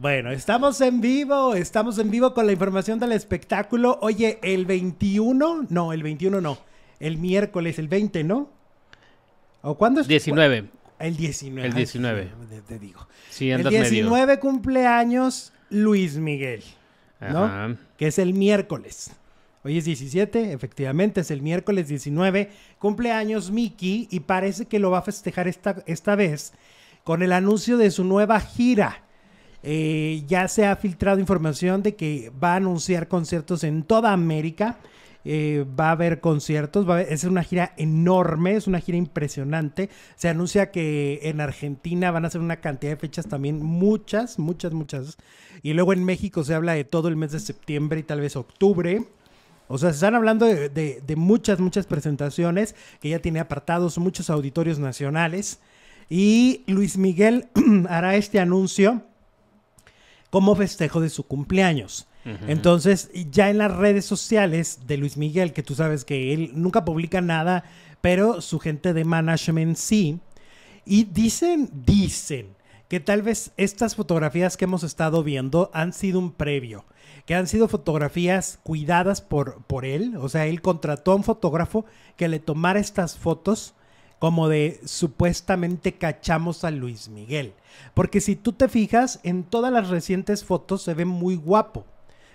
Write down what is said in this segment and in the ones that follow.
Bueno, estamos en vivo, estamos en vivo con la información del espectáculo. Oye, el 21, no, el 21 no, el miércoles, el 20, ¿no? ¿O cuándo es? 19. el 19. El 19. te digo. Sí, el 19 cumpleaños Luis Miguel, ¿no? Que es el miércoles. Hoy es 17, efectivamente, es el miércoles 19. Cumpleaños Mickey y parece que lo va a festejar esta, esta vez con el anuncio de su nueva gira eh, ya se ha filtrado información de que va a anunciar conciertos en toda América. Eh, va a haber conciertos, es una gira enorme, es una gira impresionante. Se anuncia que en Argentina van a ser una cantidad de fechas también, muchas, muchas, muchas. Y luego en México se habla de todo el mes de septiembre y tal vez octubre. O sea, se están hablando de, de muchas, muchas presentaciones que ya tiene apartados, muchos auditorios nacionales. Y Luis Miguel hará este anuncio como festejo de su cumpleaños. Entonces, ya en las redes sociales de Luis Miguel, que tú sabes que él nunca publica nada, pero su gente de management sí. Y dicen, dicen que tal vez estas fotografías que hemos estado viendo han sido un previo, que han sido fotografías cuidadas por, por él, o sea, él contrató a un fotógrafo que le tomara estas fotos como de supuestamente cachamos a Luis Miguel. Porque si tú te fijas, en todas las recientes fotos se ve muy guapo,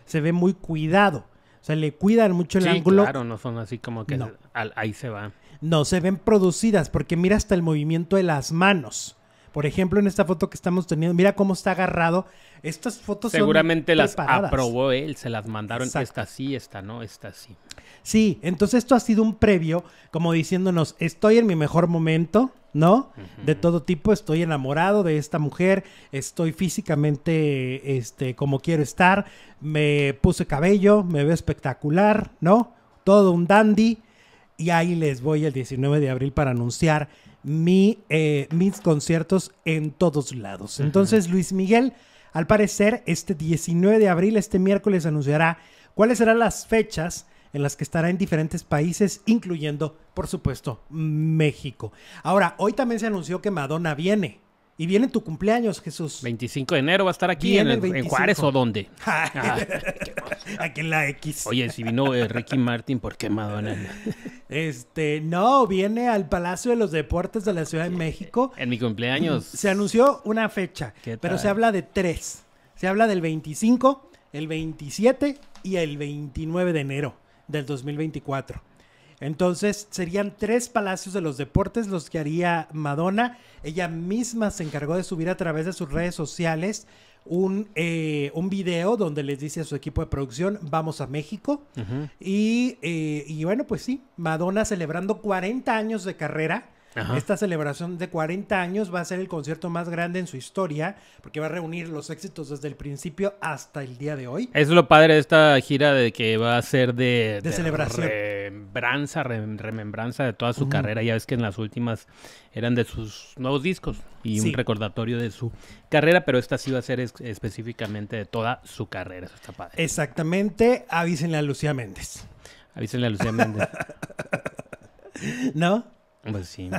se ve muy cuidado. O sea, le cuidan mucho el sí, ángulo. Claro, no son así como que ahí se va. No, se ven producidas porque mira hasta el movimiento de las manos. Por ejemplo, en esta foto que estamos teniendo, mira cómo está agarrado. Estas fotos Seguramente las aprobó él, se las mandaron. Esta sí, esta no, esta sí. Sí, entonces esto ha sido un previo, como diciéndonos, estoy en mi mejor momento, ¿no? De todo tipo, estoy enamorado de esta mujer, estoy físicamente este, como quiero estar, me puse cabello, me veo espectacular, ¿no? Todo un dandy y ahí les voy el 19 de abril para anunciar mi, eh, mis conciertos en todos lados. Entonces, Luis Miguel, al parecer, este 19 de abril, este miércoles, anunciará cuáles serán las fechas en las que estará en diferentes países, incluyendo, por supuesto, México. Ahora, hoy también se anunció que Madonna viene. Y viene tu cumpleaños, Jesús. 25 de enero va a estar aquí en, Juárez o dónde. aquí en la X. Oye, si vino eh, Ricky Martin, ¿por qué Madonna? este, no, viene al Palacio de los Deportes de la Ciudad de México. En mi cumpleaños. Se anunció una fecha, pero se habla de tres. Se habla del 25, el 27 y el 29 de enero del 2024. Entonces serían tres palacios de los deportes los que haría Madonna. Ella misma se encargó de subir a través de sus redes sociales un, eh, un video donde les dice a su equipo de producción, vamos a México. y, eh, y, bueno, pues sí, Madonna celebrando 40 años de carrera. Esta celebración de 40 años va a ser el concierto más grande en su historia, porque va a reunir los éxitos desde el principio hasta el día de hoy. es lo padre de esta gira de que va a ser de, de celebración remembranza, remembranza de toda su carrera. Ya ves que en las últimas eran de sus nuevos discos y un recordatorio de su carrera, pero esta sí va a ser específicamente de toda su carrera. Eso está padre. Exactamente, avísenle a Lucía Méndez. Avísenle a Lucía Méndez. ¿No? Pues sí.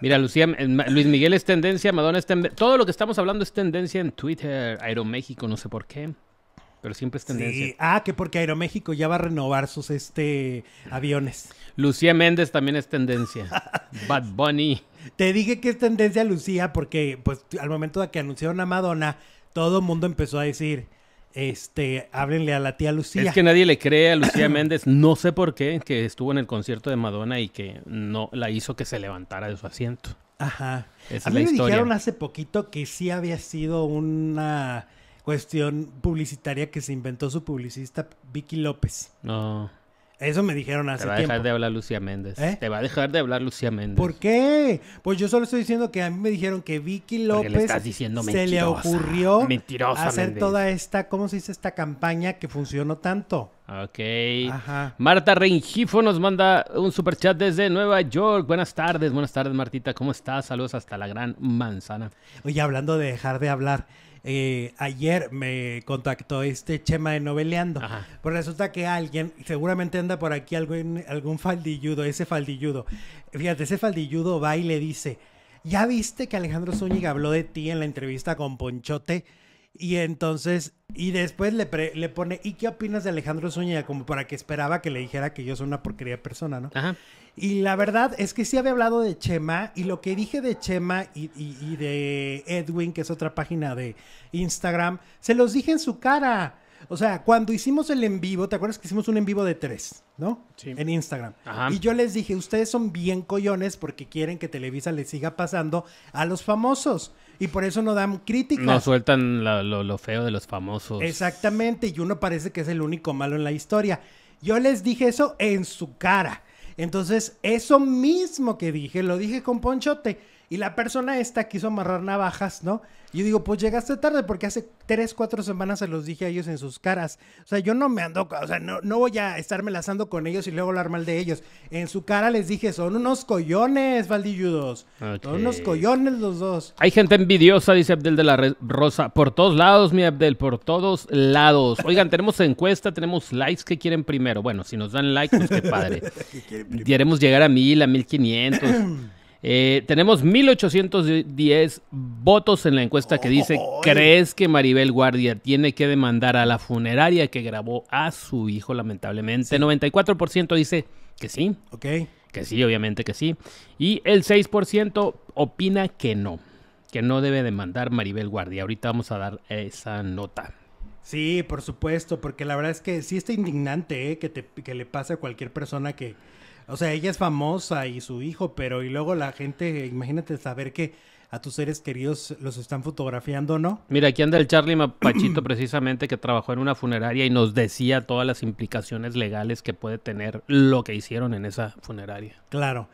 Mira, Lucía, eh, Luis Miguel es tendencia, Madonna es tendencia. Todo lo que estamos hablando es tendencia en Twitter, Aeroméxico, no sé por qué pero siempre es tendencia. Ah, que porque Aeroméxico ya va a renovar sus este aviones. Lucía Méndez también es tendencia. Bad Bunny. Te dije que es tendencia Lucía porque pues al momento de que anunciaron a Madonna, todo el mundo empezó a decir, este, háblenle a la tía Lucía. Es que nadie le cree a Lucía Méndez, no sé por qué, que estuvo en el concierto de Madonna y que no la hizo que se levantara de su asiento. Ajá. a mí me dijeron hace poquito que sí había sido una cuestión publicitaria que se inventó su publicista Vicky López. No. Eso me dijeron hace tiempo. Te va a dejar de hablar Lucía Méndez. ¿Eh? Te va a dejar de hablar Lucía Méndez. ¿Por qué? Pues yo solo estoy diciendo que a mí me dijeron que Vicky López se le ocurrió hacer toda esta, ¿cómo se dice? Esta campaña que funcionó tanto. Ok. Ajá. Marta Rengifo nos manda un super chat desde Nueva York. Buenas tardes, buenas tardes Martita. ¿Cómo estás? Saludos hasta la gran manzana. Oye, hablando de dejar de hablar. Eh, ayer me contactó este Chema de Noveleando. Pues resulta que alguien, seguramente anda por aquí algún, algún faldilludo, ese faldilludo. Fíjate, ese faldilludo va y le dice, ¿ya viste que Alejandro Zúñiga habló de ti en la entrevista con Ponchote? Y entonces, y después le, le pone, ¿y qué opinas de Alejandro Zúñiga? Como para que esperaba que le dijera que yo soy una porquería persona, ¿no? Ajá. Y la verdad es que sí había hablado de Chema y lo que dije de Chema y, de Edwin, que es otra página de Instagram, se los dije en su cara. O sea, cuando hicimos el en vivo, ¿te acuerdas que hicimos un en vivo de tres, no? Sí. En Instagram. Ajá. Y yo les dije, ustedes son bien coyones porque quieren que Televisa les siga pasando a los famosos. Y por eso no dan críticas. No sueltan lo, lo feo de los famosos. Exactamente, y uno parece que es el único malo en la historia. Yo les dije eso en su cara. Entonces, eso mismo que dije, lo dije con Ponchote. Y la persona esta quiso amarrar navajas, ¿no? Y yo digo, pues llegaste tarde porque hace tres, cuatro semanas se los dije a ellos en sus caras. O sea, yo no me ando, o sea, no, voy a estarme melazando con ellos y luego hablar mal de ellos. En su cara les dije, son unos collones, Valdilludos. Son unos collones los dos. Hay gente envidiosa, dice Abdel de la Rosa. Por todos lados, mi Abdel, por todos lados. Oigan, tenemos encuesta, tenemos likes que quieren primero. Bueno, si nos dan likes, pues qué padre. Queremos llegar a mil, a mil quinientos. Eh, tenemos 1810 votos en la encuesta que dice, ¿crees que Maribel Guardia tiene que demandar a la funeraria que grabó a su hijo lamentablemente? 94% dice que sí. Ok. Que sí, obviamente que sí. Y el 6% opina que no, que no debe demandar Maribel Guardia. Ahorita vamos a dar esa nota. Sí, por supuesto, porque la verdad es que sí está indignante eh, que, que le pase a cualquier persona que o sea, ella es famosa y su hijo, pero y luego la gente, imagínate saber que a tus seres queridos los están fotografiando, ¿no? Mira, aquí anda el Charlie Mapachito precisamente que trabajó en una funeraria y nos decía todas las implicaciones legales que puede tener lo que hicieron en esa funeraria. Claro.